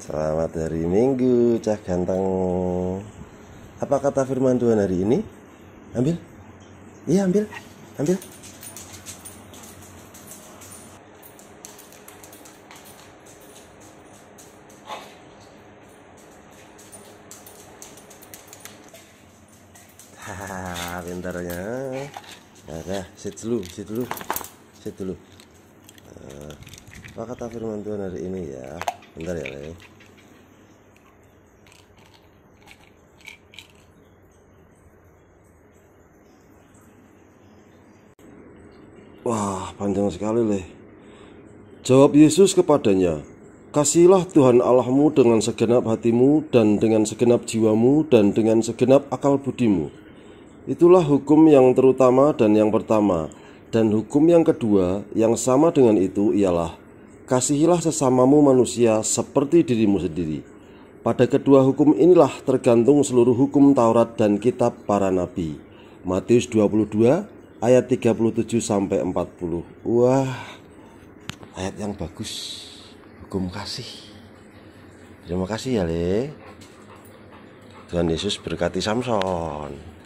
Selamat hari Minggu, Cah Ganteng. Apa kata firman Tuhan hari ini? Ambil. Iya, ambil. Ambil. Hahaha, pintarnya. Ada, nah, nah, sit dulu, sit dulu. Sit dulu. Eh, apa kata firman Tuhan hari ini ya? Bentar ya. ini. Wah, panjang sekali, Leh. Jawab Yesus kepadanya, Kasihilah Tuhan Allahmu dengan segenap hatimu dan dengan segenap jiwamu dan dengan segenap akal budimu. Itulah hukum yang terutama dan yang pertama, dan hukum yang kedua yang sama dengan itu ialah kasihilah sesamamu manusia seperti dirimu sendiri. Pada kedua hukum inilah tergantung seluruh hukum Taurat dan kitab para nabi. Matius 22 ayat 37 sampai 40. Wah, ayat yang bagus. Hukum kasih. Terima kasih ya, Le. Tuhan Yesus berkati Samson.